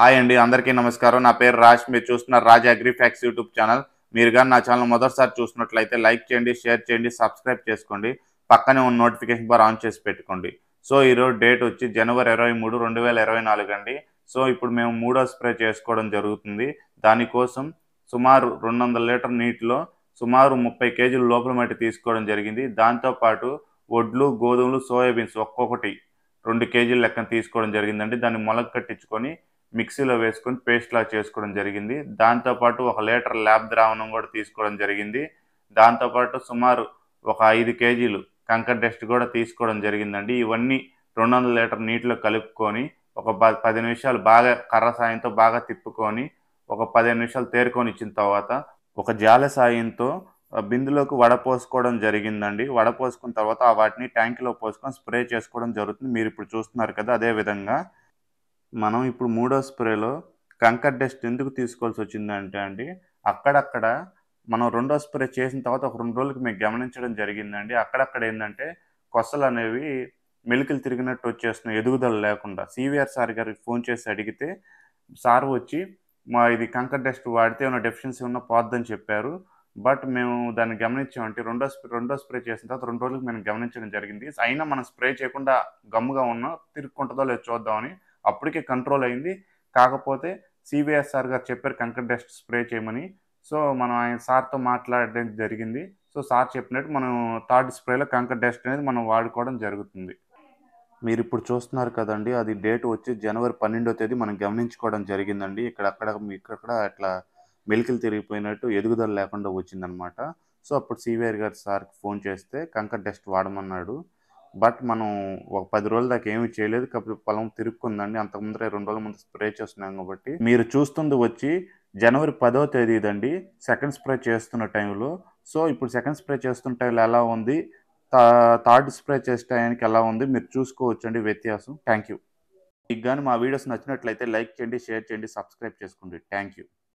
hi అండి అందరికీ నమస్కారం నా పేరు రాజ్ మీరు చూస్తున్న రాజ్ అగ్రిఫ్యాక్స్ యూట్యూబ్ ఛానల్ మీరు కానీ నా ఛానల్ మొదటిసారి చూసినట్లయితే లైక్ చేయండి షేర్ చేయండి సబ్స్క్రైబ్ చేసుకోండి పక్కనే ఉన్న నోటిఫికేషన్ బార్ ఆన్ చేసి పెట్టుకోండి సో ఈరోజు డేట్ వచ్చి జనవరి ఇరవై మూడు రెండు వేల ఇరవై నాలుగు అండి సో ఇప్పుడు మేము మూడో స్ప్రే చేసుకోవడం జరుగుతుంది దానికోసం సుమారు రెండు వందల లీటర్ నీటిలో సుమారు ముప్పై కేజీలు లోపల మట్టి తీసుకోవడం జరిగింది దాంతోపాటు వడ్లు గోధుమలు సోయాబీన్స్ ఒక్కొక్కటి రెండు కేజీలు లెక్కన తీసుకోవడం జరిగిందండి దాన్ని మొలక కట్టించుకొని మిక్సీలో వేసుకొని పేస్ట్లా చేసుకోవడం జరిగింది దాంతోపాటు ఒక లీటర్ ల్యాబ్ ద్రావణం కూడా తీసుకోవడం జరిగింది దాంతోపాటు సుమారు ఒక ఐదు కేజీలు కంకర్ డస్ట్ కూడా తీసుకోవడం జరిగిందండి ఇవన్నీ రెండు వందల లీటర్ నీటిలో కలుపుకొని ఒక పది నిమిషాలు బాగా కర్ర సాయంతో బాగా తిప్పుకొని ఒక పదిహేను నిమిషాలు తేరుకొని ఇచ్చిన తర్వాత ఒక జాల సాయంతో బిందులోకి వడపోసుకోవడం జరిగిందండి వడపోసుకున్న తర్వాత వాటిని ట్యాంక్లో పోసుకొని స్ప్రే చేసుకోవడం జరుగుతుంది మీరు ఇప్పుడు చూస్తున్నారు కదా అదేవిధంగా మనం ఇప్పుడు మూడో స్ప్రేలో కంకర్ డస్ట్ ఎందుకు తీసుకోవాల్సి వచ్చిందంటే అండి అక్కడక్కడ మనం రెండో స్ప్రే చేసిన తర్వాత ఒక రెండు రోజులకి మేము గమనించడం జరిగిందండి అక్కడక్కడ ఏంటంటే కొసలు అనేవి మెలికలు తిరిగినట్టు వచ్చేస్తున్నాయి ఎదుగుదల లేకుండా సివిఆర్ సార్ గారికి ఫోన్ చేసి అడిగితే సార్ వచ్చి మా ఇది కంకర్ డస్ట్ వాడితే ఏమైనా డెఫిషియన్సీ ఉన్న పోద్దని చెప్పారు బట్ మేము దాన్ని గమనించామంటే రెండో స్ప్రే రెండో స్ప్రే చేసిన తర్వాత రెండు రోజులకు మేము గమనించడం జరిగింది అయినా మనం స్ప్రే చేయకుండా గమ్ముగా ఉన్నా తిరుక్కుంటుందో లేదో చూద్దామని అప్పటికే కంట్రోల్ అయింది కాకపోతే సిబిఎస్ఆర్ గారు చెప్పారు కంకర్ డస్ట్ స్ప్రే చేయమని సో మనం ఆయన సార్తో మాట్లాడడం జరిగింది సో సార్ చెప్పినట్టు మనం థర్డ్ స్ప్రేలో కంకర్ డస్ట్ అనేది మనం వాడుకోవడం జరుగుతుంది మీరు ఇప్పుడు చూస్తున్నారు కదండి అది డేట్ వచ్చి జనవరి పన్నెండో తేదీ మనం గమనించుకోవడం జరిగిందండి ఇక్కడ అక్కడ ఇక్కడక్కడ అట్లా మెలికలు తిరిగిపోయినట్టు ఎదుగుదల లేకుండా వచ్చిందనమాట సో అప్పుడు సివిఆర్ గారు సార్కి ఫోన్ చేస్తే కంకర్ డస్ట్ వాడమన్నాడు బట్ మనం ఒక పది రోజుల దాకా ఏమి చేయలేదు కాబట్టి పొలం తిరుక్కుందండి ముందర రెండు రోజుల ముందు స్ప్రే చేస్తున్నాం కాబట్టి మీరు చూస్తుంది వచ్చి జనవరి పదో తేదీదండి సెకండ్ స్ప్రే చేస్తున్న టైంలో సో ఇప్పుడు సెకండ్ స్ప్రే చేస్తున్న టైంలో ఎలా ఉంది థర్డ్ స్ప్రే చేసే టైంకి ఎలా ఉంది మీరు చూసుకోవచ్చండి వ్యత్యాసం థ్యాంక్ యూ మీకు కానీ మా వీడియోస్ నచ్చినట్లయితే లైక్ చేయండి షేర్ చేయండి సబ్స్క్రైబ్ చేసుకోండి థ్యాంక్ యూ